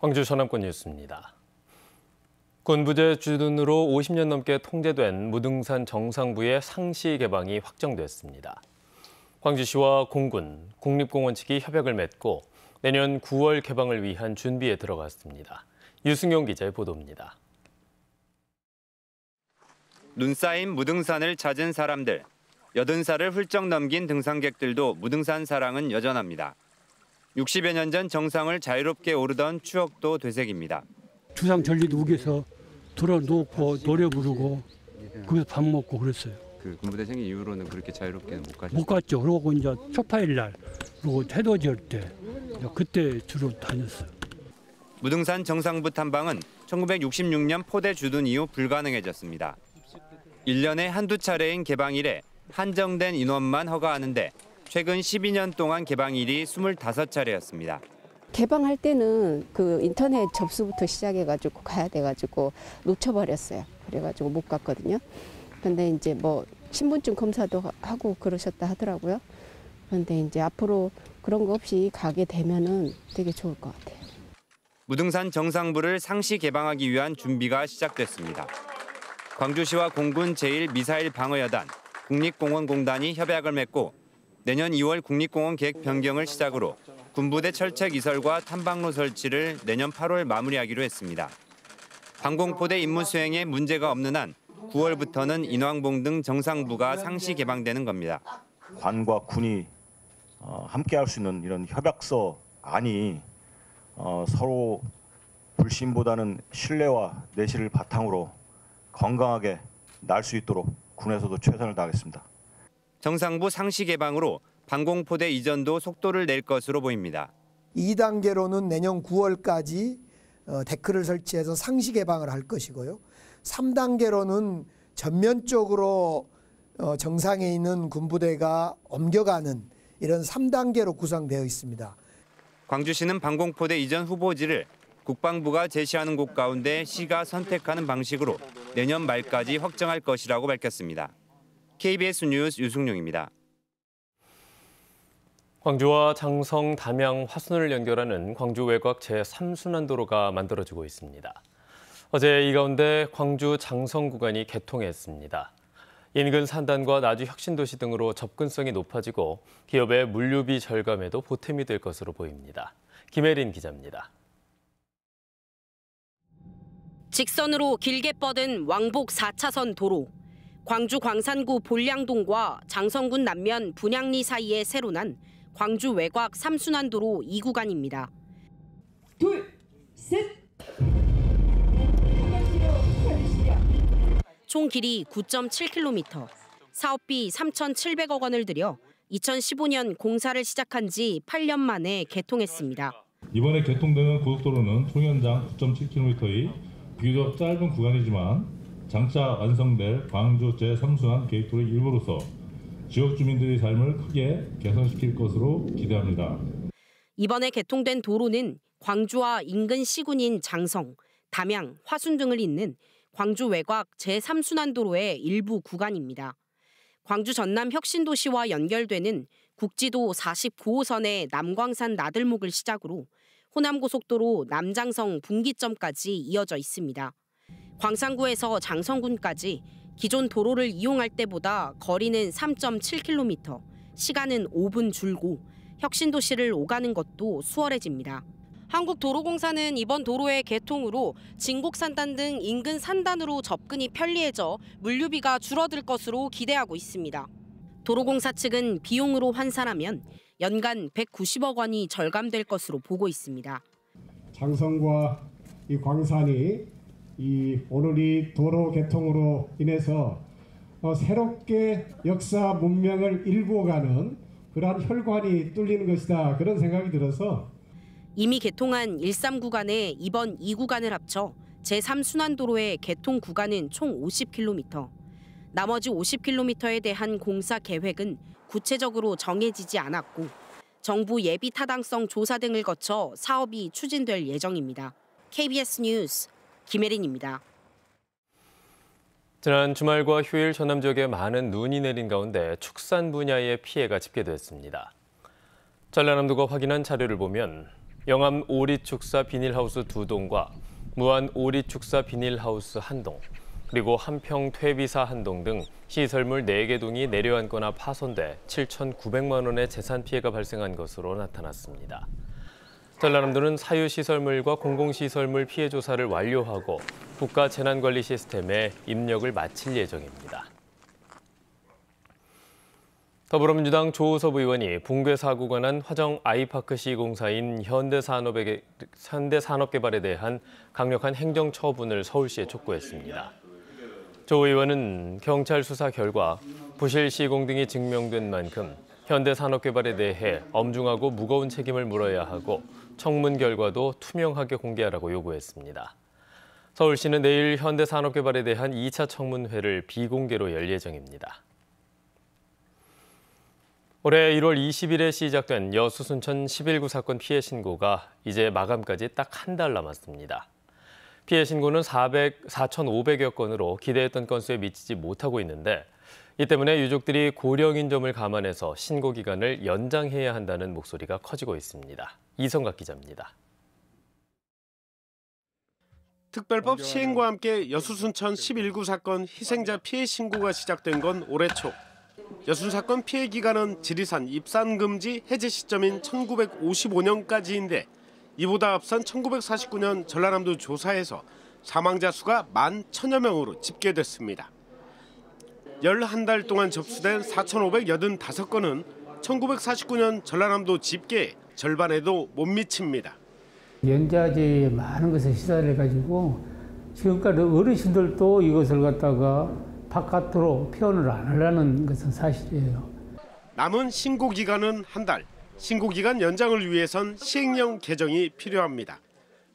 광주 서남권 뉴스입니다. 군부제 주둔으로 50년 넘게 통제된 무등산 정상부의 상시 개방이 확정됐습니다. 광주시와 공군, 국립공원 측이 협약을 맺고 내년 9월 개방을 위한 준비에 들어갔습니다. 유승용 기자의 보도입니다. 눈 쌓인 무등산을 찾은 사람들, 여든 살을 훌쩍 넘긴 등산객들도 무등산 사랑은 여전합니다. 60여 년 전 정상을 자유롭게 오르던 추억도 되새깁니다. 주상 전리도 우에서 들어놓고 노래 부르고 거기서 밥 먹고 그랬어요. 그 군부대생이 이후로는 그렇게 자유롭게못가셨못 갔죠. 그러고 이제 초파일 날 그리고 태도 지을 때 그때 주로 다녔어요. 무등산 정상부 탐방은 1966년 포대 주둔 이후 불가능해졌습니다. 1년에 한두 차례인 개방 이래 한정된 인원만 허가하는데 최근 12년 동안 개방일이 25차례였습니다. 개방할 때는 그 인터넷 접수부터 시작해가지고 가야 돼가지고 놓쳐버렸어요. 그래가지고 못 갔거든요. 근데 이제 뭐 신분증 검사도 하고 그러셨다 하더라고요. 그런데 이제 앞으로 그런 거 없이 가게 되면은 되게 좋을 것 같아요. 무등산 정상부를 상시 개방하기 위한 준비가 시작됐습니다. 광주시와 공군 제1 미사일 방어여단, 국립공원공단이 협약을 맺고 내년 2월 국립공원 계획 변경을 시작으로 군부대 철책 이설과 탐방로 설치를 내년 8월 마무리하기로 했습니다. 방공포대 임무 수행에 문제가 없는 한 9월부터는 인왕봉 등 정상부가 상시 개방되는 겁니다. 관과 군이 어, 함께 할 수 있는 이런 협약서 안이 어, 서로 불신보다는 신뢰와 내실을 바탕으로 건강하게 날 수 있도록 군에서도 최선을 다하겠습니다. 정상부 상시 개방으로 방공포대 이전도 속도를 낼 것으로 보입니다. 2단계로는 내년 9월까지 어, 데크를 설치해서 상시 개방을 할 것이고요. 3단계로는 전면적으로 어, 정상에 있는 군부대가 옮겨가는 이런 3단계로 구성되어 있습니다. 광주시는 방공포대 이전 후보지를 국방부가 제시하는 곳 가운데 시가 선택하는 방식으로 내년 말까지 확정할 것이라고 밝혔습니다. KBS 뉴스 유승용입니다. 광주와 장성, 담양, 화순을 연결하는 광주 외곽 제3순환도로가 만들어지고 있습니다. 어제 이 가운데 광주 장성 구간이 개통했습니다. 인근 산단과 나주 혁신도시 등으로 접근성이 높아지고 기업의 물류비 절감에도 보탬이 될 것으로 보입니다. 김혜린 기자입니다. 직선으로 길게 뻗은 왕복 4차선 도로. 광주 광산구 볼량동과 장성군 남면 분양리 사이에 새로 난 광주 외곽 삼순환도로 2구간입니다. 둘, 셋. 총 길이 9.7km, 사업비 3,700억 원을 들여 2015년 공사를 시작한 지 8년 만에 개통했습니다. 이번에 개통되는 고속도로는 총 연장 9.7km의 비교적 짧은 구간이지만 장차 완성될 광주 제3순환 게이트웨의 일부로서 지역 주민들의 삶을 크게 개선시킬 것으로 기대합니다. 이번에 개통된 도로는 광주와 인근 시군인 장성, 담양, 화순 등을 잇는 광주 외곽 제3순환도로의 일부 구간입니다. 광주 전남 혁신도시와 연결되는 국지도 49호선의 남광산 나들목을 시작으로 호남고속도로 남장성 분기점까지 이어져 있습니다. 광산구에서 장성군까지 기존 도로를 이용할 때보다 거리는 3.7km, 시간은 5분 줄고 혁신도시를 오가는 것도 수월해집니다. 한국도로공사는 이번 도로의 개통으로 진곡산단 등 인근 산단으로 접근이 편리해져 물류비가 줄어들 것으로 기대하고 있습니다. 도로공사 측은 비용으로 환산하면 연간 190억 원이 절감될 것으로 보고 있습니다. 장성과 이 광산이 이 오늘 이 도로 개통으로 인해서 어, 새롭게 역사 문명을 일구어가는 그러한 혈관이 뚫리는 것이다 그런 생각이 들어서 이미 개통한 1.3 구간에 이번 2 구간을 합쳐 제3순환 도로의 개통 구간은 총 50km. 나머지 50km에 대한 공사 계획은 구체적으로 정해지지 않았고 정부 예비 타당성 조사 등을 거쳐 사업이 추진될 예정입니다. KBS 뉴스 김혜린입니다. 지난 주말과 휴일 전남 지역에 많은 눈이 내린 가운데 축산 분야의 피해가 집계됐습니다. 전라남도가 확인한 자료를 보면 영암 오리축사 비닐하우스 두 동과 무안 오리축사 비닐하우스 한 동, 그리고 한평 퇴비사 한동등 시설물 4개 동이 내려앉거나 파손돼 7,900만 원의 재산 피해가 발생한 것으로 나타났습니다. 전라남도는 사유시설물과 공공시설물 피해 조사를 완료하고 국가 재난관리 시스템에 입력을 마칠 예정입니다. 더불어민주당 조호섭 의원이 붕괴 사고 관한 화정 아이파크 시공사인 현대산업에, 현대산업개발에 대한 강력한 행정 처분을 서울시에 촉구했습니다. 조 의원은 경찰 수사 결과 부실 시공 등이 증명된 만큼 현대산업개발에 대해 엄중하고 무거운 책임을 물어야 하고 청문 결과도 투명하게 공개하라고 요구했습니다. 서울시는 내일 현대산업개발에 대한 2차 청문회를 비공개로 열 예정입니다. 올해 1월 20일에 시작된 여수 순천 11구 사건 피해 신고가 이제 마감까지 딱 한 달 남았습니다. 피해 신고는 400, 4,500여 건으로 기대했던 건수에 미치지 못하고 있는데 이 때문에 유족들이 고령인 점을 감안해서 신고 기간을 연장해야 한다는 목소리가 커지고 있습니다. 이성각 기자입니다. 특별법 시행과 함께 여수순천 11구 사건 희생자 피해 신고가 시작된 건 올해 초. 여순 사건 피해 기간은 지리산 입산 금지 해제 시점인 1955년까지인데 이보다 앞선 1949년 전라남도 조사에서 사망자 수가 만 천여 명으로 집계됐습니다. 11달 동안 접수된 4,585건은 1949년 전라남도 집계 절반에도 못 미칩니다. 연자제 많은 것을 시사 해가지고 지금까지 어르신들도 이것을 갖다가 바깥으로 표현을 안 하려는 것은 사실이에요. 남은 신고 기간은 한 달. 신고 기간 연장을 위해선 시행령 개정이 필요합니다.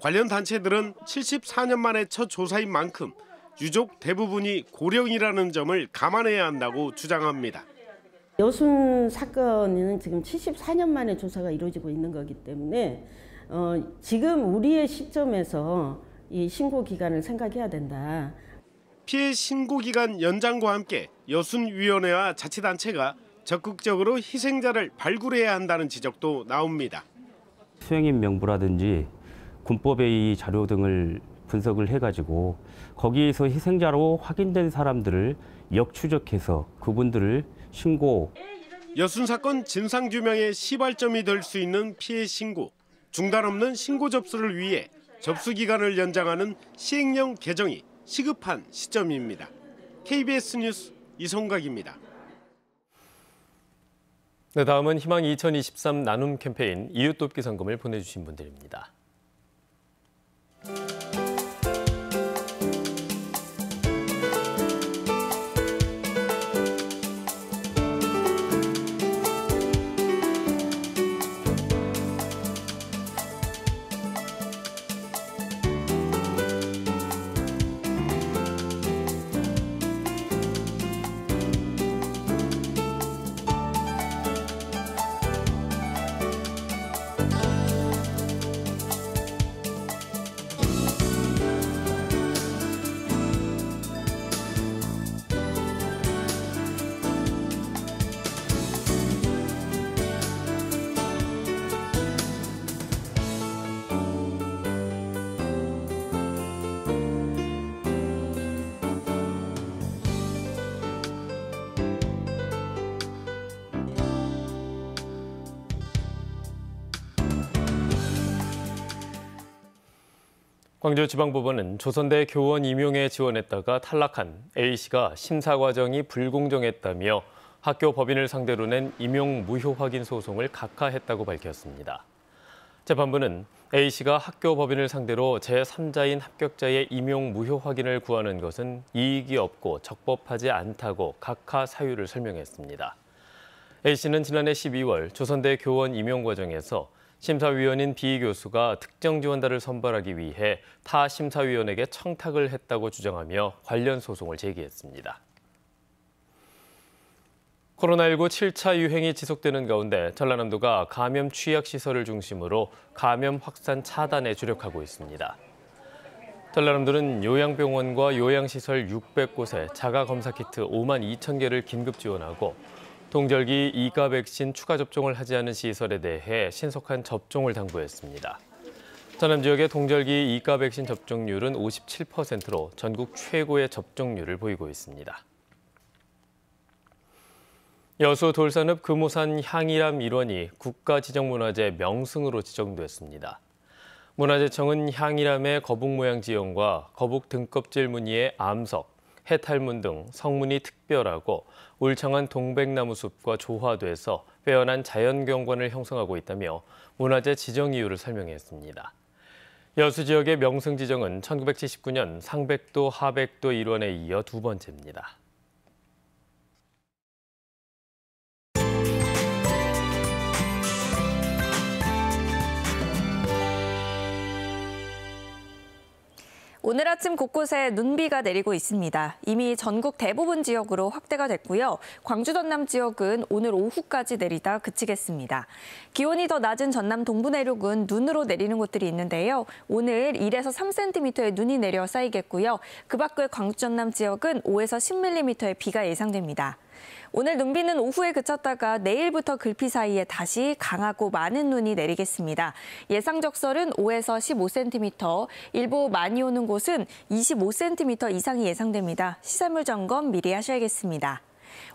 관련 단체들은 74년 만에 첫 조사인 만큼 유족 대부분이 고령이라는 점을 감안해야 한다고 주장합니다. 여순 사건은 지금 74년 만에 조사가 이루어지고 있는 거기 때문에 어, 지금 우리의 시점에서 이 신고 기간을 생각해야 된다. 피해 신고 기간 연장과 함께 여순위원회와 자치단체가 적극적으로 희생자를 발굴해야 한다는 지적도 나옵니다. 수행인 명부라든지 군법의 자료 등을 분석을 해가지고 거기에서 희생자로 확인된 사람들을 역추적해서 그분들을 신고. 여순 사건 진상 규명의 시발점이 될 수 있는 피해 신고, 중단 없는 신고 접수를 위해 접수 기간을 연장하는 시행령 개정이 시급한 시점입니다. KBS 뉴스 이성각입니다. 네, 다음은 희망 2023 나눔 캠페인 이웃돕기 상금을 보내주신 분들입니다. 광주지방법원은 조선대 교원 임용에 지원했다가 탈락한 A씨가 심사 과정이 불공정했다며 학교 법인을 상대로 낸 임용 무효 확인 소송을 각하했다고 밝혔습니다. 재판부는 A씨가 학교 법인을 상대로 제3자인 합격자의 임용 무효 확인을 구하는 것은 이익이 없고 적법하지 않다고 각하 사유를 설명했습니다. A씨는 지난해 12월 조선대 교원 임용 과정에서 심사위원인 비 교수가 특정 지원자를 선발하기 위해 타 심사위원에게 청탁을 했다고 주장하며 관련 소송을 제기했습니다. 코로나19 7차 유행이 지속되는 가운데 전라남도가 감염 취약 시설을 중심으로 감염 확산 차단에 주력하고 있습니다. 전라남도는 요양병원과 요양시설 600곳에 자가검사 키트 5만 2천 개를 긴급 지원하고 동절기 2가 백신 추가 접종을 하지 않은 시설에 대해 신속한 접종을 당부했습니다. 전남 지역의 동절기 2가 백신 접종률은 57%로 전국 최고의 접종률을 보이고 있습니다. 여수 돌산읍 금호산 향이람 일원이 국가지정문화재 명승으로 지정됐습니다. 문화재청은 향이람의 거북 모양 지형과 거북 등껍질 무늬의 암석, 해탈문 등 성문이 특별하고 울창한 동백나무 숲과 조화돼서 빼어난 자연 경관을 형성하고 있다며 문화재 지정 이유를 설명했습니다. 여수 지역의 명승 지정은 1979년 상백도, 하백도 일원에 이어 두 번째입니다. 오늘 아침 곳곳에 눈비가 내리고 있습니다. 이미 전국 대부분 지역으로 확대가 됐고요. 광주 전남 지역은 오늘 오후까지 내리다 그치겠습니다. 기온이 더 낮은 전남 동부 내륙은 눈으로 내리는 곳들이 있는데요. 오늘 1에서 3cm의 눈이 내려 쌓이겠고요. 그 밖의 광주 전남 지역은 5에서 10mm의 비가 예상됩니다. 오늘 눈비는 오후에 그쳤다가 내일부터 글피 사이에 다시 강하고 많은 눈이 내리겠습니다. 예상 적설은 5에서 15cm, 일부 많이 오는 곳은 25cm 이상이 예상됩니다. 시설물 점검 미리 하셔야겠습니다.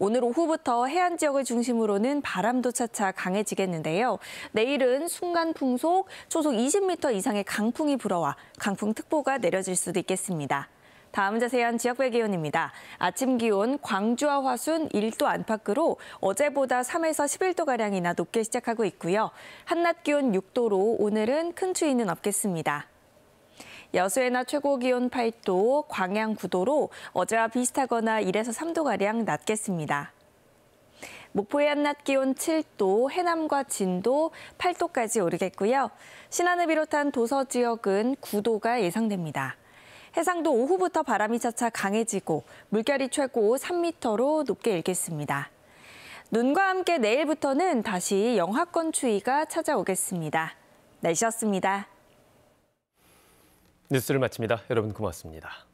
오늘 오후부터 해안 지역을 중심으로는 바람도 차차 강해지겠는데요. 내일은 순간 풍속 초속 20m 이상의 강풍이 불어와 강풍특보가 내려질 수도 있겠습니다. 다음 자세한 지역별 기온입니다. 아침 기온 광주와 화순 1도 안팎으로 어제보다 3에서 11도가량이나 높게 시작하고 있고요. 한낮 기온 6도로 오늘은 큰 추위는 없겠습니다. 여수의 낮 최고 기온 8도, 광양 9도로 어제와 비슷하거나 1에서 3도가량 낮겠습니다. 목포의 한낮 기온 7도, 해남과 진도 8도까지 오르겠고요. 신안을 비롯한 도서 지역은 9도가 예상됩니다. 해상도 오후부터 바람이 차차 강해지고 물결이 최고 3m로 높게 일겠습니다. 눈과 함께 내일부터는 다시 영하권 추위가 찾아오겠습니다. 날씨였습니다. 뉴스를 마칩니다. 여러분 고맙습니다.